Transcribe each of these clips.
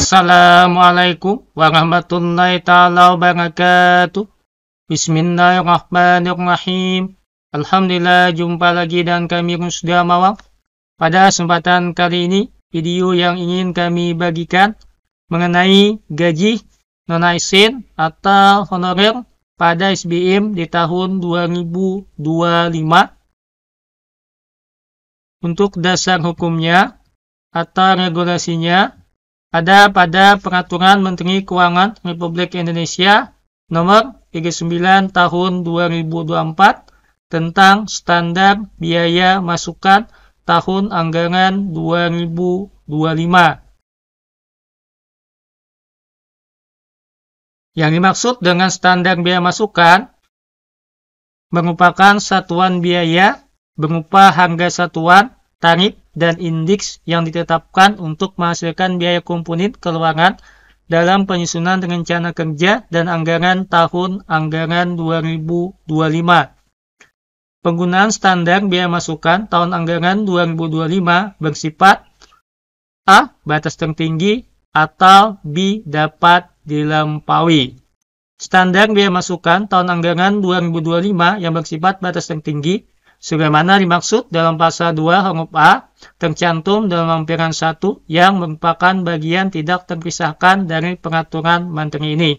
Assalamualaikum warahmatullahi taala wabarakatuh. Bismillahirrahmanirrahim. Alhamdulillah jumpa lagi dan kami sudah Mawang. Pada kesempatan kali ini, video yang ingin kami bagikan mengenai gaji non-asn atau honorer pada SBM di tahun 2025. Untuk dasar hukumnya atau regulasinya ada pada Peraturan Menteri Keuangan Republik Indonesia nomor 39 tahun 2024 tentang standar biaya masukan tahun anggaran 2025. Yang dimaksud dengan standar biaya masukan merupakan satuan biaya berupa harga satuan tarif dan indeks yang ditetapkan untuk menghasilkan biaya komponen keluaran dalam penyusunan rencana kerja dan anggaran tahun anggaran 2025. Penggunaan standar biaya masukan tahun anggaran 2025 bersifat A. Batas tertinggi atau B. Dapat dilampaui. Standar biaya masukan tahun anggaran 2025 yang bersifat batas tertinggi sebagaimana dimaksud dalam pasal 2 huruf A tercantum dalam lampiran 1 yang merupakan bagian tidak terpisahkan dari peraturan menteri ini.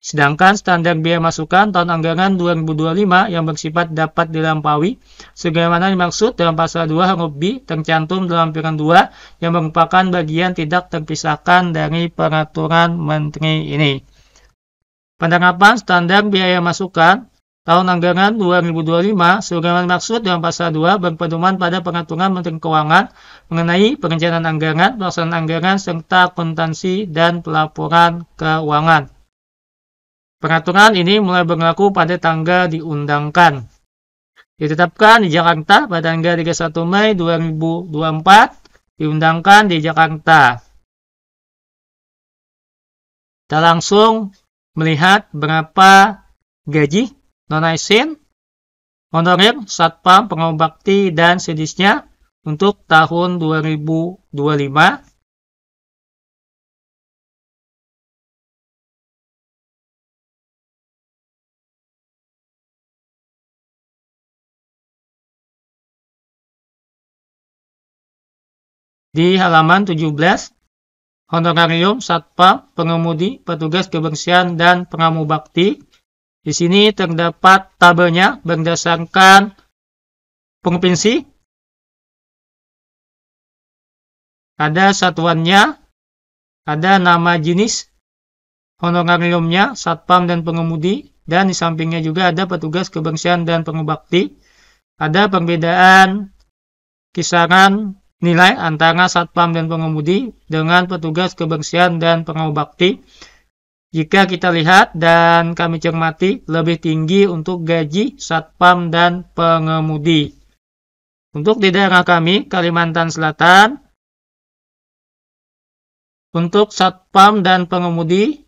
Sedangkan standar biaya masukan tahun anggaran 2025 yang bersifat dapat dilampaui, sebagaimana dimaksud dalam pasal 2 huruf B tercantum dalam lampiran 2 yang merupakan bagian tidak terpisahkan dari peraturan menteri ini. Penerapan standar biaya masukan tahun anggaran 2025 sebagaimana maksud dalam pasal 2 berpedoman pada pengaturan Menteri Keuangan mengenai perencanaan anggaran, pelaksanaan anggaran, serta kontansi dan pelaporan keuangan. Peraturan ini mulai berlaku pada tanggal diundangkan. Ditetapkan di Jakarta pada tanggal 31 Mei 2024, diundangkan di Jakarta. Kita langsung melihat berapa gaji Nonaisin, honorer Satpam Bakti dan sedisnya untuk tahun 2025. Di halaman 17, honorarium satpam, pengemudi, petugas kebersihan, dan pengamu bakti di sini terdapat tabelnya berdasarkan provinsi. Ada satuannya, ada nama jenis, honorariumnya, satpam dan pengemudi, dan di sampingnya juga ada petugas kebersihan dan pengubakti. Ada perbedaan kisaran nilai antara satpam dan pengemudi dengan petugas kebersihan dan pengubakti. Jika kita lihat dan kami cermati, lebih tinggi untuk gaji satpam dan pengemudi. Untuk di daerah kami, Kalimantan Selatan, untuk satpam dan pengemudi,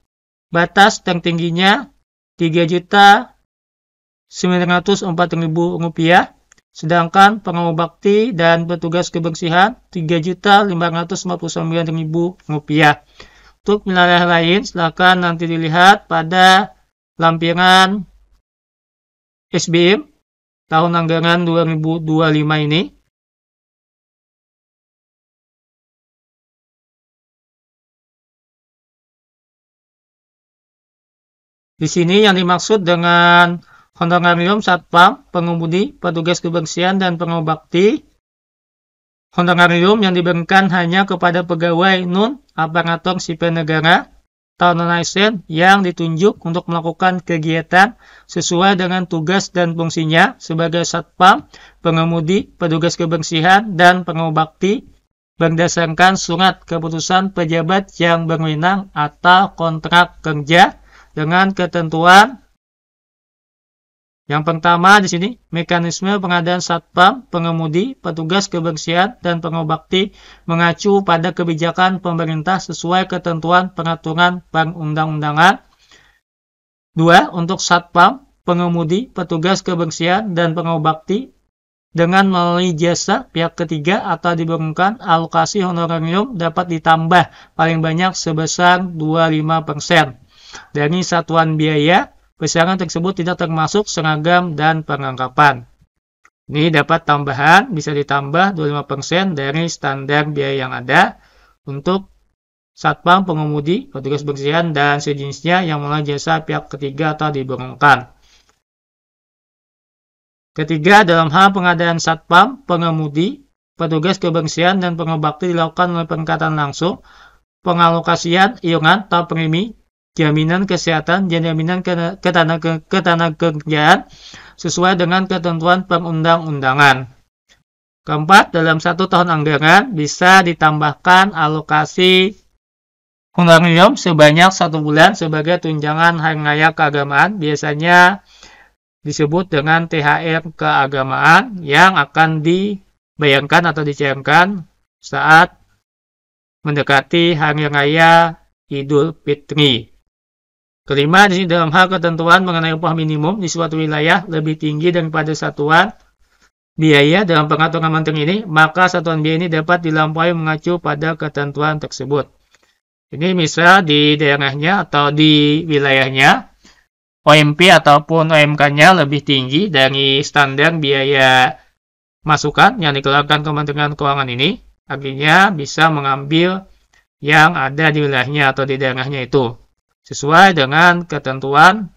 batas tertingginya Rp3.904.000, sedangkan pengemudi bakti dan petugas kebersihan Rp3.559.000. Untuk wilayah lain, silakan nanti dilihat pada lampiran SBM tahun anggaran 2025 ini. Di sini yang dimaksud dengan honorarium satpam, pengemudi, petugas kebersihan, dan pengobakti Honorarium yang diberikan hanya kepada pegawai non aparatur sipil negara non yang ditunjuk untuk melakukan kegiatan sesuai dengan tugas dan fungsinya sebagai satpam, pengemudi, petugas kebersihan, dan pengobakti berdasarkan surat keputusan pejabat yang berwenang atau kontrak kerja dengan ketentuan yang pertama di sini mekanisme pengadaan satpam, pengemudi, petugas kebersihan dan pengobati mengacu pada kebijakan pemerintah sesuai ketentuan peraturan perundang-undangan. Dua, untuk satpam, pengemudi, petugas kebersihan dan pengobati dengan melalui jasa pihak ketiga atau dibenarkan alokasi honorarium dapat ditambah paling banyak sebesar 25% dari satuan biaya persyaratan tersebut tidak termasuk seragam dan perlengkapan. Ini dapat tambahan, bisa ditambah 25% dari standar biaya yang ada untuk satpam, pengemudi, petugas bersihan, dan sejenisnya yang mulai jasa pihak ketiga atau diberongkan. Ketiga, dalam hal pengadaan satpam, pengemudi, petugas kebersihan, dan pengobakti dilakukan oleh pengkatan langsung, pengalokasian, iuran, atau premi jaminan kesehatan dan jaminan ketenaga kerjaan sesuai dengan ketentuan perundang-undangan. Keempat, dalam satu tahun anggaran bisa ditambahkan alokasi honorarium sebanyak satu bulan sebagai tunjangan hari raya keagamaan, biasanya disebut dengan THR keagamaan yang akan dibayangkan atau dicairkan saat mendekati hari raya Idul Fitri. Kelima, di sini dalam hal ketentuan mengenai upah minimum di suatu wilayah lebih tinggi daripada satuan biaya dalam pengaturan menteri ini, maka satuan biaya ini dapat dilampaui mengacu pada ketentuan tersebut. Ini misal di daerahnya atau di wilayahnya, OMP ataupun OMK-nya lebih tinggi dari standar biaya masukan yang dikeluarkan Kementerian Keuangan ini, akhirnya bisa mengambil yang ada di wilayahnya atau di daerahnya itu sesuai dengan ketentuan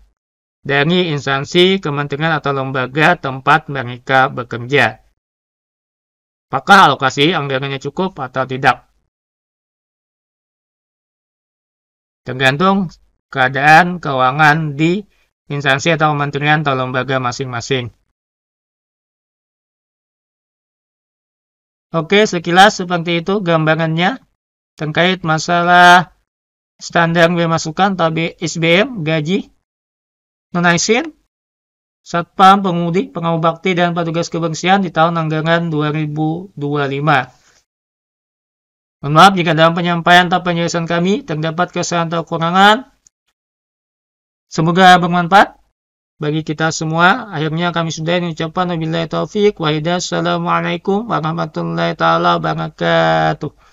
dari instansi, kementerian, atau lembaga tempat mereka bekerja. Apakah alokasi anggarannya cukup atau tidak? Tergantung keadaan keuangan di instansi atau kementerian atau lembaga masing-masing. Oke, sekilas seperti itu gambarannya terkait masalah standar gue masukkan atau SBM, gaji, nonaisin, Satpam, pengemudi Pengawal Bakti, dan Petugas Kebersihan di tahun anggaran 2025. Mohon maaf jika dalam penyampaian atau penjelasan kami terdapat kesalahan atau kekurangan. Semoga bermanfaat bagi kita semua. Akhirnya kami sudah mengucapkan wabillahi taufik wa Assalamualaikum warahmatullahi wabarakatuh.